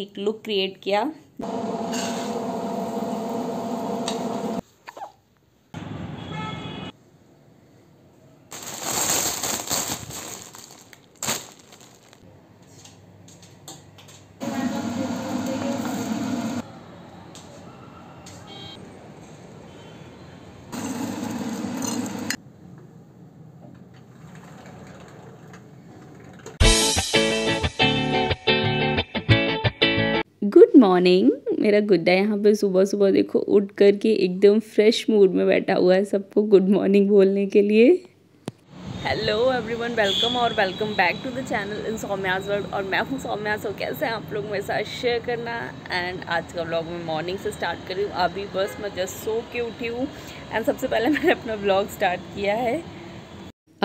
एक look create किया morning मेरा गुड्डा यहाँ पे सुबह सुबह देखो उठ करके एकदम फ्रेश मूड में बैठा हुआ है सबको गुड मॉर्निंग बोलने के लिए हेलो एवरीवन वेलकम और welcome back to the channel in Saumya's world और मैं हूँ सौम्या सो कैसे हैं आप लोग मेरे साथ शेयर करना एंड आज का व्लॉग मैं मॉर्निंग से स्टार्ट करी हूँ अभी बस मैं जस्ट सो के उठी हूँ एंड सबसे पहले मैंने अपना व्लॉग स्टार्ट किया है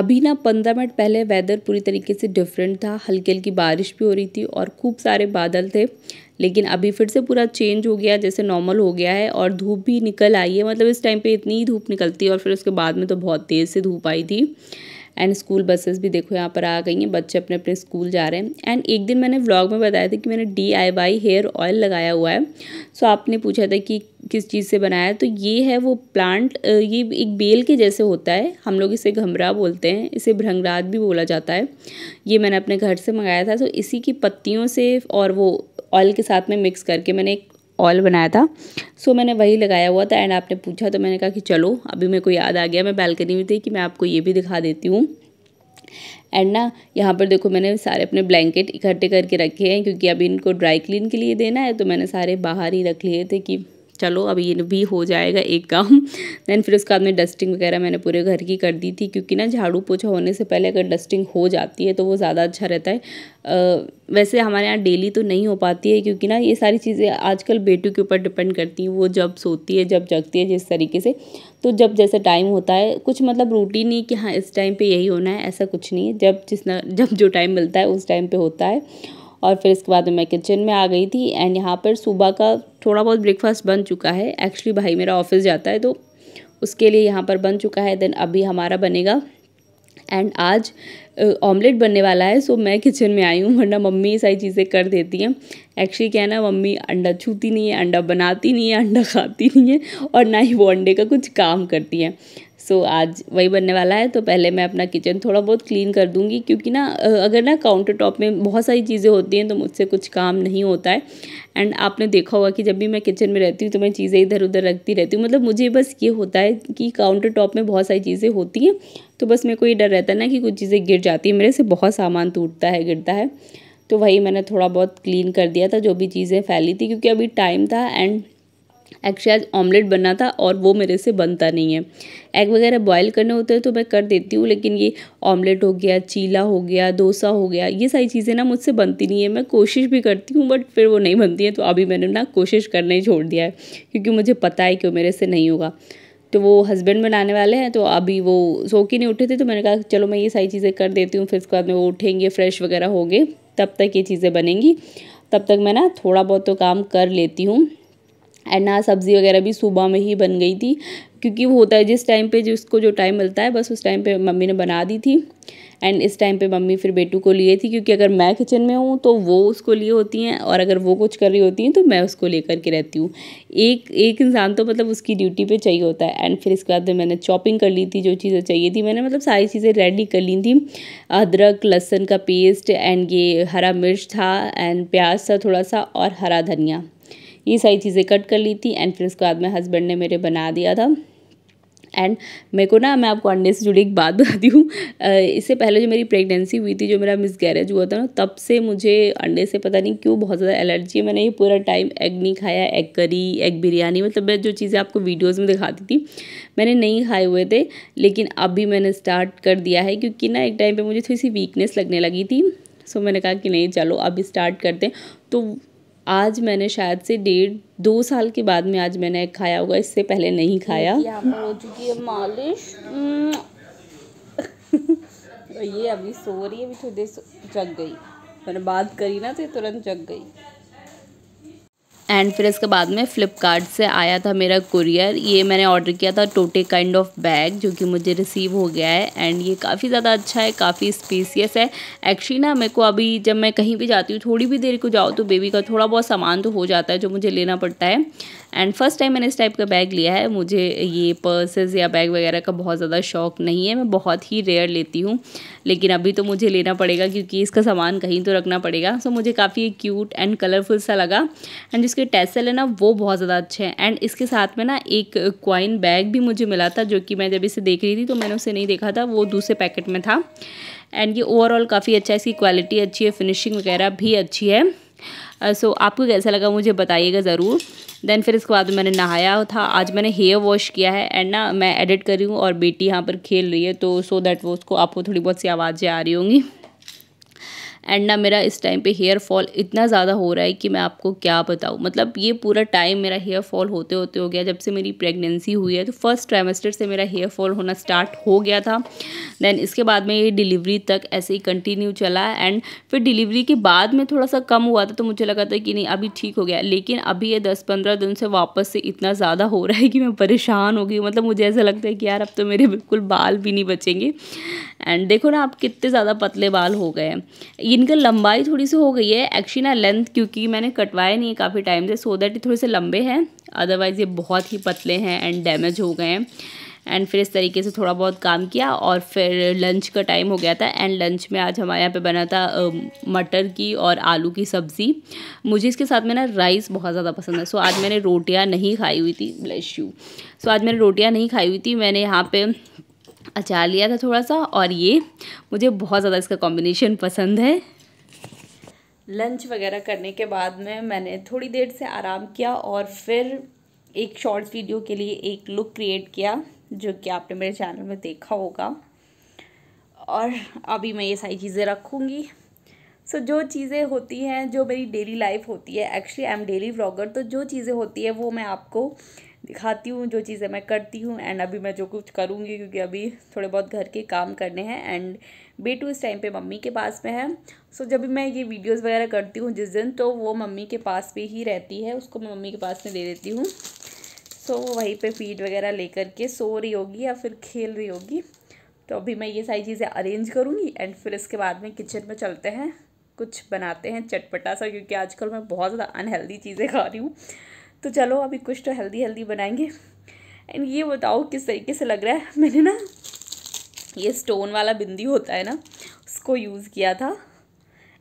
अभी ना पंद्रह मिनट पहले वेदर पूरी तरीके से डिफरेंट था हल्की हल्की बारिश भी हो रही थी और खूब सारे बादल थे लेकिन अभी फिर से पूरा चेंज हो गया जैसे नॉर्मल हो गया है और धूप भी निकल आई है मतलब इस टाइम पे इतनी ही धूप निकलती है और फिर उसके बाद में तो बहुत तेज़ से धूप आई थी एंड स्कूल बसेस भी देखो यहाँ पर आ गई हैं बच्चे अपने अपने स्कूल जा रहे हैं एंड एक दिन मैंने व्लॉग में बताया था कि मैंने D I Y hair oil लगाया हुआ है सो so, आपने पूछा था कि किस चीज़ से बनाया है तो ये है वो प्लांट ये एक बेल के जैसे होता है हम लोग इसे घमरा बोलते हैं इसे भ्रंगराज भी बोला जाता है ये मैंने अपने घर से मंगाया था तो इसी की पत्तियों से और वो ऑयल के साथ में मिक्स करके मैंने एक ऑयल बनाया था सो so, मैंने वही लगाया हुआ था एंड आपने पूछा तो मैंने कहा कि चलो अभी मेरे को याद आ गया मैं बैल्कनी में थी कि मैं आपको ये भी दिखा देती हूँ एंड ना यहाँ पर देखो मैंने सारे अपने ब्लैंकेट इकट्ठे करके रखे हैं क्योंकि अभी इनको ड्राई क्लीन के लिए देना है तो मैंने सारे बाहर ही रख लिए थे कि चलो अब ये भी हो जाएगा एक काम दैन फिर उसके बाद में डस्टिंग वगैरह मैंने पूरे घर की कर दी थी क्योंकि ना झाड़ू पोछा होने से पहले अगर डस्टिंग हो जाती है तो वो ज़्यादा अच्छा रहता है आ, वैसे हमारे यहाँ डेली तो नहीं हो पाती है क्योंकि ना ये सारी चीज़ें आजकल बेटियों के ऊपर डिपेंड करती हैं वो जब सोती है जब जगती है जिस तरीके से तो जब जैसे टाइम होता है कुछ मतलब रूटीन ही कि हाँ इस टाइम पर यही होना है ऐसा कुछ नहीं है जब जिस जब जो टाइम मिलता है उस टाइम पर होता है और फिर इसके बाद मैं किचन में आ गई थी एंड यहाँ पर सुबह का थोड़ा बहुत ब्रेकफास्ट बन चुका है एक्चुअली भाई मेरा ऑफिस जाता है तो उसके लिए यहाँ पर बन चुका है देन अभी हमारा बनेगा एंड आज ऑमलेट बनने वाला है सो मैं किचन में आई हूँ वरना मम्मी ये सारी चीज़ें कर देती हैं एक्चुअली क्या है ना मम्मी अंडा छूती नहीं है अंडा बनाती नहीं है अंडा खाती नहीं है और ना ही वो अंडे का कुछ काम करती है सो so, आज वही बनने वाला है तो पहले मैं अपना किचन थोड़ा बहुत क्लीन कर दूँगी क्योंकि ना अगर ना काउंटर टॉप में बहुत सारी चीज़ें होती हैं तो मुझसे कुछ काम नहीं होता है एंड आपने देखा होगा कि जब भी मैं किचन में रहती हूँ तो मैं चीज़ें इधर उधर रखती रहती हूँ मतलब मुझे बस ये होता है कि काउंटर टॉप में बहुत सारी चीज़ें होती हैं तो बस मेरे को ये डर रहता है ना कि कुछ चीज़ें गिर जाती हैं मेरे से बहुत सामान टूटता है गिरता है तो वही मैंने थोड़ा बहुत क्लीन कर दिया था जो भी चीज़ें फैली थी क्योंकि अभी टाइम था एंड एक्चुअली आज ऑमलेट बनना था और वो मेरे से बनता नहीं है एग वगैरह बॉयल करने होते हैं तो मैं कर देती हूँ लेकिन ये ऑमलेट हो गया चीला हो गया डोसा हो गया ये सारी चीज़ें ना मुझसे बनती नहीं है मैं कोशिश भी करती हूँ बट फिर वो नहीं बनती है तो अभी मैंने ना कोशिश करना ही छोड़ दिया है क्योंकि मुझे पता है कि वो मेरे से नहीं होगा तो वो हस्बैंड बनाने वाले हैं तो अभी वो सो के नहीं उठे थे तो मैंने कहा चलो मैं ये सारी चीज़ें कर देती हूँ फिर उसके बाद में वो उठेंगे फ्रेश वगैरह होंगे तब तक ये चीज़ें बनेंगी तब तक मैं ना थोड़ा बहुत तो काम कर लेती हूँ एंड ना सब्ज़ी वगैरह भी सुबह में ही बन गई थी क्योंकि वो होता है जिस टाइम पे जिसको जो टाइम मिलता है बस उस टाइम पे मम्मी ने बना दी थी एंड इस टाइम पे मम्मी फिर बेटू को लिए थी क्योंकि अगर मैं किचन में हूँ तो वो उसको लिए होती हैं और अगर वो कुछ कर रही होती हैं तो मैं उसको लेकर के रहती हूँ एक एक इंसान तो मतलब उसकी ड्यूटी पे चाहिए होता है एंड फिर इसके बाद मैंने चॉपिंग कर ली थी जो चीज़ें चाहिए थी मैंने मतलब सारी चीज़ें रेडी कर ली थी अदरक लहसन का पेस्ट एंड ये हरा मिर्च था एंड प्याज था थोड़ा सा और हरा धनिया ये सारी चीज़ें कट कर ली थी एंड फिर उसके बाद में हस्बैंड ने मेरे बना दिया था एंड मेरे को ना मैं आपको अंडे से जुड़ी एक बात बताती हूँ इससे पहले जो मेरी प्रेगनेंसी हुई थी जो मेरा मिस गैरेज हुआ था ना तब से मुझे अंडे से पता नहीं क्यों बहुत ज़्यादा एलर्जी है मैंने ये पूरा टाइम एग नहीं खाया एग करी एग बिरयानी मतलब मैं जो चीज़ें आपको वीडियोज़ में दिखाती थी मैंने नहीं खाए हुए थे लेकिन अभी मैंने स्टार्ट कर दिया है क्योंकि ना एक टाइम पर मुझे थोड़ी सी वीकनेस लगने लगी थी सो मैंने कहा कि नहीं चलो अभी स्टार्ट करते हैं तो आज मैंने शायद से डेढ़ दो साल के बाद में आज मैंने खाया होगा इससे पहले नहीं खाया हो चुकी है मालिश हम्म। ये अभी सो रही है अभी थोड़ी देर जग गई मैंने बात करी ना तो तुरंत जग गई एंड फिर इसके बाद में फ़्लिपकार्ट से आया था मेरा कुरियर ये मैंने ऑर्डर किया था टोटे काइंड ऑफ बैग जो कि मुझे रिसीव हो गया है एंड ये काफ़ी ज़्यादा अच्छा है काफ़ी स्पेसियस है एक्चुअली ना मेरे को अभी जब मैं कहीं भी जाती हूँ थोड़ी भी देर को जाओ तो बेबी का थोड़ा बहुत सामान तो हो जाता है जो मुझे लेना पड़ता है एंड फर्स्ट टाइम मैंने इस टाइप का बैग लिया है मुझे ये पर्सेज या बैग वगैरह का बहुत ज़्यादा शौक नहीं है मैं बहुत ही रेयर लेती हूँ लेकिन अभी तो मुझे लेना पड़ेगा क्योंकि इसका सामान कहीं तो रखना पड़ेगा सो मुझे काफ़ी क्यूट एंड कलरफुल सा लगा एंड जिसके टैसल है ना वो बहुत ज़्यादा अच्छे हैं एंड इसके साथ में ना एक क्वाइन बैग भी मुझे मिला था जो कि मैं जब इसे देख रही थी तो मैंने उसे नहीं देखा था वो दूसरे पैकेट में था एंड ये ओवरऑल काफ़ी अच्छा है इसकी क्वालिटी अच्छी है फिनिशिंग वगैरह भी अच्छी है सो uh, so, आपको कैसा लगा मुझे बताइएगा ज़रूर देन फिर इसके बाद मैंने नहाया था आज मैंने हेयर वॉश किया है एंड ना मैं एडिट कर रही हूँ और बेटी यहाँ पर खेल रही है तो सो दैट वो उसको आपको थोड़ी बहुत सी आवाज़ें आ रही होंगी एंड ना मेरा इस टाइम पे हेयर फॉल इतना ज़्यादा हो रहा है कि मैं आपको क्या बताऊँ मतलब ये पूरा टाइम मेरा हेयर फॉल होते होते हो गया जब से मेरी प्रेगनेंसी हुई है तो फर्स्ट ट्राइमेस्टर से मेरा हेयर फॉल होना स्टार्ट हो गया था देन इसके बाद में ये डिलीवरी तक ऐसे ही कंटिन्यू चला एंड फिर डिलीवरी के बाद में थोड़ा सा कम हुआ था तो मुझे लगा था कि नहीं अभी ठीक हो गया लेकिन अभी ये दस पंद्रह दिन से वापस से इतना ज़्यादा हो रहा है कि मैं परेशान हो गई मतलब मुझे ऐसा लगता है कि यार अब तो मेरे बिल्कुल बाल भी नहीं बचेंगे एंड देखो ना आप कितने ज़्यादा पतले बाल हो गए हैं इनका लंबाई थोड़ी सी हो गई है एक्चुअली ना लेंथ क्योंकि मैंने कटवाया नहीं है काफ़ी टाइम से सो दैट थोड़े से लंबे हैं अदरवाइज़ ये बहुत ही पतले हैं एंड डैमेज हो गए हैं एंड फिर इस तरीके से थोड़ा बहुत काम किया और फिर लंच का टाइम हो गया था एंड लंच में आज हमारे यहाँ पे बना था मटर की और आलू की सब्ज़ी मुझे इसके साथ में ना राइस बहुत ज़्यादा पसंद है सो आज मैंने रोटियाँ नहीं खाई हुई थी ब्लेस यू सो आज मैंने रोटियाँ नहीं खाई हुई थी मैंने यहाँ पर अचार लिया था थोड़ा सा और ये मुझे बहुत ज़्यादा इसका कॉम्बिनेशन पसंद है लंच वगैरह करने के बाद में मैंने थोड़ी देर से आराम किया और फिर एक शॉर्ट्स वीडियो के लिए एक लुक क्रिएट किया जो कि आपने मेरे चैनल में देखा होगा और अभी मैं ये सारी चीज़ें रखूँगी सो so, जो चीज़ें होती हैं जो मेरी डेली लाइफ होती है actually I am daily vlogger तो जो चीज़ें होती है वो मैं आपको दिखाती हूँ जो चीज़ें मैं करती हूँ एंड अभी मैं जो कुछ करूँगी क्योंकि अभी थोड़े बहुत घर के काम करने हैं एंड बेटू इस टाइम पे मम्मी के पास में है सो so, जब भी मैं ये वीडियोस वगैरह करती हूँ जिस दिन तो वो मम्मी के पास पे ही रहती है उसको मैं मम्मी के पास में दे देती हूँ सो so, वहीं पर फीड वगैरह ले के सो रही होगी या फिर खेल रही होगी तो अभी मैं ये सारी चीज़ें अरेंज करूँगी एंड फिर इसके बाद में किचन में चलते हैं कुछ बनाते हैं चटपटा सा क्योंकि आजकल मैं बहुत ज़्यादा अनहेल्दी चीज़ें खा रही हूँ तो चलो अभी कुछ तो हेल्दी हेल्दी बनाएंगे एंड ये बताओ किस तरीके से लग रहा है मैंने ना ये स्टोन वाला बिंदी होता है ना उसको यूज़ किया था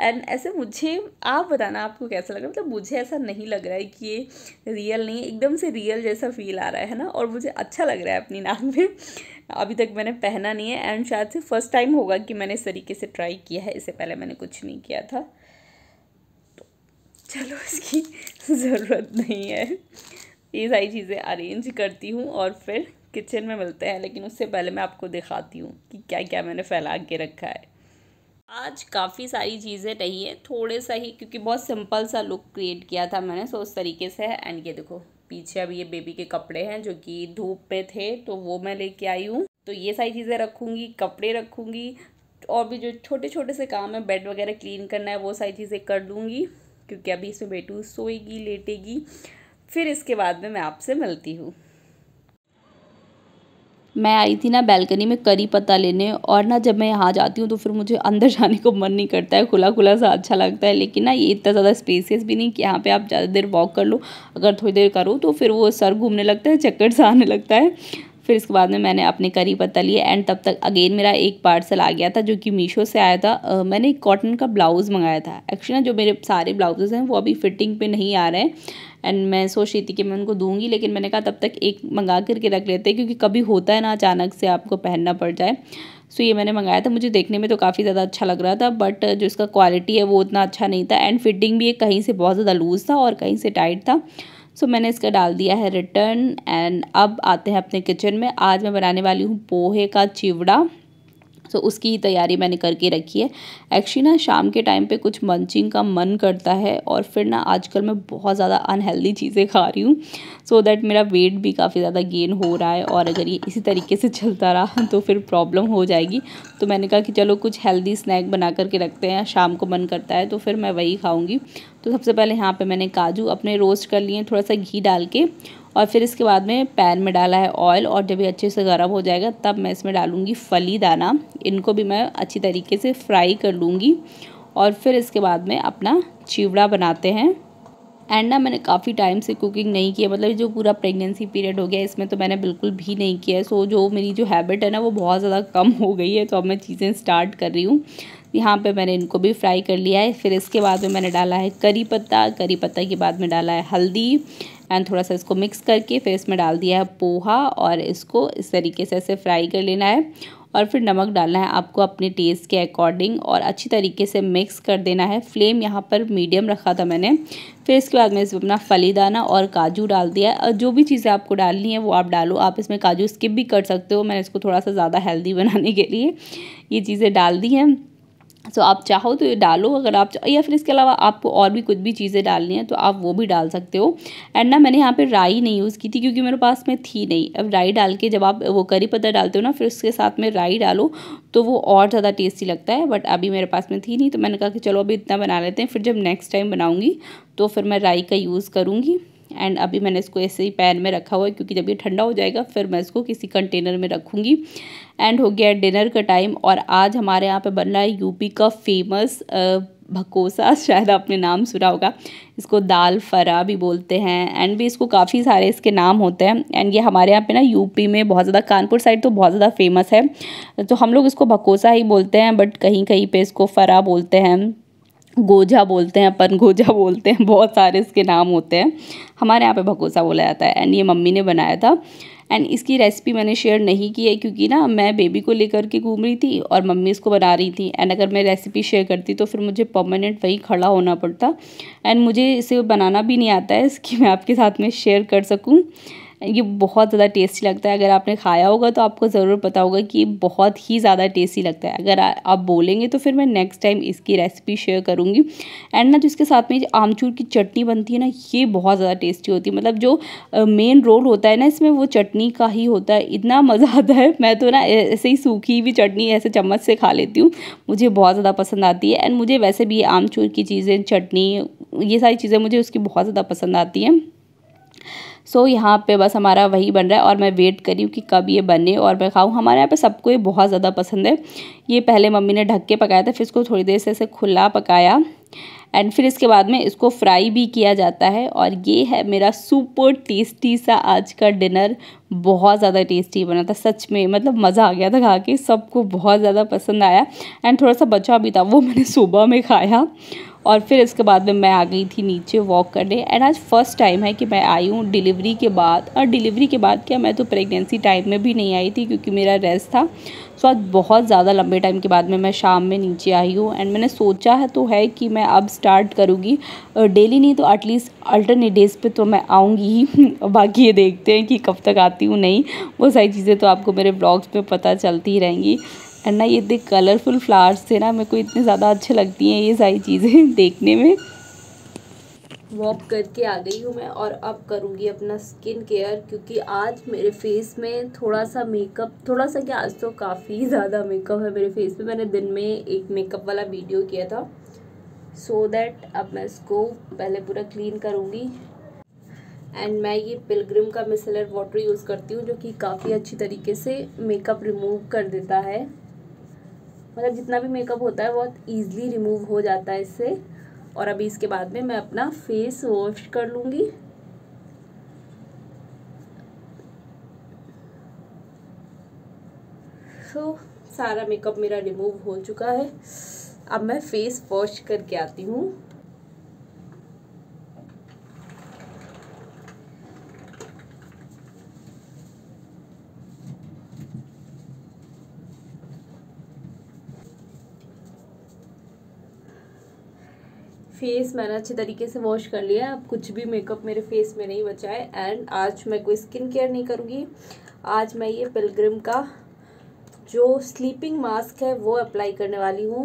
एंड ऐसे मुझे आप बताना आपको कैसा लग रहा है मतलब मुझे ऐसा नहीं लग रहा है कि ये रियल नहीं है एकदम से रियल जैसा फील आ रहा है ना और मुझे अच्छा लग रहा है अपनी नाक में अभी तक मैंने पहना नहीं है एंड शायद से फर्स्ट टाइम होगा कि मैंने इस तरीके से ट्राई किया है इससे पहले मैंने कुछ नहीं किया था चलो इसकी ज़रूरत नहीं है ये सारी चीज़ें अरेंज करती हूँ और फिर किचन में मिलते हैं लेकिन उससे पहले मैं आपको दिखाती हूँ कि क्या क्या मैंने फैला के रखा है आज काफ़ी सारी चीज़ें रही है थोड़े सा ही क्योंकि बहुत सिंपल सा लुक क्रिएट किया था मैंने सो उस तरीके से है एंड ये देखो पीछे अभी ये बेबी के कपड़े हैं जो कि धूप पे थे तो वो मैं लेके आई हूँ तो ये सारी चीज़ें रखूँगी कपड़े रखूँगी और भी जो छोटे छोटे से काम है बेड वगैरह क्लीन करना है वो सारी चीज़ें कर दूँगी क्योंकि अभी इसमें बेटू सोएगी लेटेगी फिर इसके बाद में मैं आपसे मिलती हूँ मैं आई थी ना बैलकनी में करी पत्ता लेने और ना जब मैं यहाँ जाती हूँ तो फिर मुझे अंदर जाने को मन नहीं करता है खुला खुला सा अच्छा लगता है लेकिन ना ये इतना ज़्यादा स्पेसियस भी नहीं कि यहाँ पे आप ज़्यादा देर वॉक कर लो अगर थोड़ी देर करो तो फिर वो सर घूमने लगता है चक्कर से आने लगता है फिर इसके बाद में मैंने अपने करी पत्ता लिए एंड तब तक अगेन मेरा एक पार्सल आ गया था जो कि मीशो से आया था आ, मैंने कॉटन का ब्लाउज़ मंगाया था एक्चुअली ना जो मेरे सारे ब्लाउजेज़ हैं वो अभी फिटिंग पे नहीं आ रहे हैं एंड मैं सोच रही थी कि मैं उनको दूंगी लेकिन मैंने कहा तब तक एक मंगा करके रख लेते हैं क्योंकि कभी होता है ना अचानक से आपको पहनना पड़ जाए सो ये मैंने मंगाया था मुझे देखने में तो काफ़ी ज़्यादा अच्छा लग रहा था बट जो इसका क्वालिटी है वो उतना अच्छा नहीं था एंड फिटिंग भी कहीं से बहुत ज़्यादा लूज़ था और कहीं से टाइट था सो मैंने इसका डाल दिया है रिटर्न एंड अब आते हैं अपने किचन में आज मैं बनाने वाली हूँ पोहे का चिवड़ा सो उसकी उसकी तैयारी मैंने करके रखी है एक्चुअली ना शाम के टाइम पे कुछ मंचिंग का मन करता है और फिर ना आजकल मैं बहुत ज़्यादा अनहेल्दी चीज़ें खा रही हूँ सो दैट मेरा वेट भी काफ़ी ज़्यादा गेन हो रहा है और अगर ये इसी तरीके से चलता रहा तो फिर प्रॉब्लम हो जाएगी तो मैंने कहा कि चलो कुछ हेल्दी स्नैक बना करके रखते हैं शाम को मन करता है तो फिर मैं वही खाऊँगी तो सबसे पहले यहाँ पर मैंने काजू अपने रोस्ट कर लिए थोड़ा सा घी डाल के और फिर इसके बाद में पैन में डाला है ऑयल और जब ये अच्छे से गर्म हो जाएगा तब मैं इसमें डालूँगी फली दाना इनको भी मैं अच्छी तरीके से फ्राई कर लूँगी और फिर इसके बाद में अपना चिवड़ा बनाते हैं एंड ना मैंने काफ़ी टाइम से कुकिंग नहीं किया मतलब जो पूरा प्रेगनेंसी पीरियड हो गया इसमें तो मैंने बिल्कुल भी नहीं किया है सो जो मेरी जो हैबिट है ना वो बहुत ज़्यादा कम हो गई है तो अब मैं चीज़ें स्टार्ट कर रही हूँ यहाँ पे मैंने इनको भी फ्राई कर लिया है फिर इसके बाद में मैंने डाला है करी पत्ता करी पत्ता के बाद में डाला है हल्दी एंड थोड़ा सा इसको मिक्स करके फिर इसमें डाल दिया है पोहा और इसको इस तरीके से ऐसे फ्राई कर लेना है और फिर नमक डालना है आपको अपने टेस्ट के अकॉर्डिंग और अच्छी तरीके से मिक्स कर देना है फ्लेम यहाँ पर मीडियम रखा था मैंने फिर इसके बाद में इसमें अपना फलीदाना और काजू डाल दिया और जो भी चीज़ें आपको डालनी है वो आप डालो आप इसमें काजू स्किप भी कर सकते हो मैंने इसको थोड़ा सा ज़्यादा हेल्दी बनाने के लिए ये चीज़ें डाल दी हैं सो आप चाहो तो ये डालो अगर आप या फिर इसके अलावा आपको और भी कुछ भी चीज़ें डालनी हैं तो आप वो भी डाल सकते हो एंड ना मैंने यहाँ पे राई नहीं यूज़ की थी क्योंकि मेरे पास में थी नहीं अब राई डाल के जब आप वो करी पत्ता डालते हो ना फिर उसके साथ में राई डालो तो वो और ज़्यादा टेस्टी लगता है बट अभी मेरे पास में थी नहीं तो मैंने कहा कि चलो अभी इतना बना लेते हैं फिर जब नेक्स्ट टाइम बनाऊँगी तो फिर मैं राई का यूज़ करूँगी एंड अभी मैंने इसको ऐसे ही पैन में रखा हुआ है क्योंकि जब ये ठंडा हो जाएगा फिर मैं इसको किसी कंटेनर में रखूँगी एंड हो गया डिनर का टाइम और आज हमारे यहाँ पे बन रहा है यूपी का फेमस भकोसा शायद आपने नाम सुना होगा इसको दाल फरा भी बोलते हैं एंड भी इसको काफ़ी सारे इसके नाम होते हैं एंड ये हमारे यहाँ पे ना यूपी में बहुत ज़्यादा कानपुर साइड तो बहुत ज़्यादा फेमस है तो हम लोग इसको भकोसा ही बोलते हैं बट कहीं कहीं पे इसको फरा बोलते हैं गोजा बोलते हैं अपन गोजा बोलते हैं बहुत सारे इसके नाम होते हैं हमारे यहाँ पे भकोसा बोला जाता है एंड ये मम्मी ने बनाया था एंड इसकी रेसिपी मैंने शेयर नहीं की है क्योंकि ना मैं बेबी को लेकर के घूम रही थी और मम्मी इसको बना रही थी एंड अगर मैं रेसिपी शेयर करती तो फिर मुझे परमानेंट वहीं खड़ा होना पड़ता एंड मुझे इसे बनाना भी नहीं आता है इसकी मैं आपके साथ में शेयर कर सकूँ ये बहुत ज़्यादा टेस्टी लगता है अगर आपने खाया होगा तो आपको ज़रूर पता होगा कि बहुत ही ज़्यादा टेस्टी लगता है अगर आप बोलेंगे तो फिर मैं नेक्स्ट टाइम इसकी रेसिपी शेयर करूँगी एंड ना जो इसके साथ में आमचूर की चटनी बनती है ना ये बहुत ज़्यादा टेस्टी होती है मतलब जो मेन रोल होता है ना इसमें वो चटनी का ही होता है इतना मज़ा आता है मैं तो ना ऐसे ही सूखी हुई चटनी ऐसे चम्मच से खा लेती हूँ मुझे बहुत ज़्यादा पसंद आती है एंड मुझे वैसे भी आमचूर की चीज़ें चटनी ये सारी चीज़ें मुझे उसकी बहुत ज़्यादा पसंद आती हैं सो so, यहाँ पे बस हमारा वही बन रहा है और मैं वेट करी हूँ कि कब ये बने और मैं खाऊँ हमारे यहाँ पे सबको ये बहुत ज़्यादा पसंद है ये पहले मम्मी ने ढक के पकाया था फिर इसको थोड़ी देर से ऐसे खुला पकाया एंड फिर इसके बाद में इसको फ्राई भी किया जाता है और ये है मेरा सुपर टेस्टी सा आज का डिनर बहुत ज़्यादा टेस्टी बना था सच में मतलब मज़ा आ गया था खा के सबको बहुत ज़्यादा पसंद आया एंड थोड़ा सा बचा भी था वो मैंने सुबह में खाया और फिर इसके बाद में मैं आ गई थी नीचे वॉक करने एंड आज फर्स्ट टाइम है कि मैं आई हूँ डिलीवरी के बाद और डिलीवरी के बाद क्या मैं तो प्रेगनेंसी टाइम में भी नहीं आई थी क्योंकि मेरा रेस्ट था सो आज बहुत ज़्यादा लंबे टाइम के बाद में मैं शाम में नीचे आई हूँ एंड मैंने सोचा है तो है कि मैं अब स्टार्ट करूँगी डेली नहीं तो एटलीस्ट अल्टरनेट डेज़ पर तो मैं आऊँगी ही बाकी ये देखते हैं कि कब तक आती हूँ नहीं वो सारी चीज़ें तो आपको मेरे ब्लॉग्स में पता चलती ही रहेंगी एंड ना ये इतने कलरफुल फ्लावर्स थे ना मेरे को इतने ज़्यादा अच्छे लगती हैं ये सारी चीज़ें देखने में वॉक करके आ गई हूँ मैं और अब करूँगी अपना स्किन केयर क्योंकि आज मेरे फेस में थोड़ा सा मेकअप थोड़ा सा क्या आज तो काफ़ी ज़्यादा मेकअप है मेरे फेस पे मैंने दिन में एक मेकअप वाला वीडियो किया था सो so दैट अब मैं इसको पहले पूरा क्लीन करूँगी एंड मैं ये पिलग्रिम का मिसलर वाटर यूज़ करती हूँ जो कि काफ़ी अच्छी तरीके से मेकअप रिमूव कर देता है मतलब जितना भी मेकअप होता है बहुत ईजिली रिमूव हो जाता है इससे और अभी इसके बाद में मैं अपना फेस वॉश कर लूँगी तो सारा मेकअप मेरा रिमूव हो चुका है अब मैं फेस वॉश करके आती हूँ फेस मैंने अच्छे तरीके से वॉश कर लिया अब कुछ भी मेकअप मेरे फेस में नहीं बचा है एंड आज मैं कोई स्किन केयर नहीं करूँगी आज मैं ये पिलग्रिम का जो स्लीपिंग मास्क है वो अप्लाई करने वाली हूँ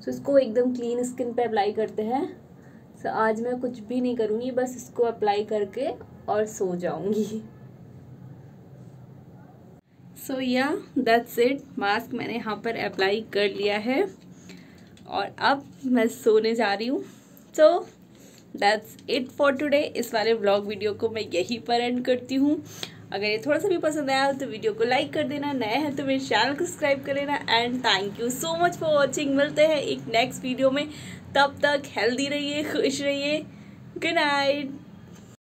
सो so, इसको एकदम क्लीन स्किन पे अप्लाई करते हैं सो so, आज मैं कुछ भी नहीं करूँगी बस इसको अप्लाई करके और सो जाऊँगी सो या दैट्स इट मास्क मैंने यहाँ पर अप्लाई कर लिया है और अब मैं सोने जा रही हूँ so that's it for today इस वाले ब्लॉग वीडियो को मैं यहीं पर एंड करती हूँ अगर ये थोड़ा सा भी पसंद आया हो तो वीडियो को लाइक कर देना नए हैं तो मेरे चैनल को सब्सक्राइब कर लेना and thank you so much for watching मिलते हैं एक नेक्स्ट वीडियो में तब तक हेल्दी रहिए खुश रहिए गुड नाइट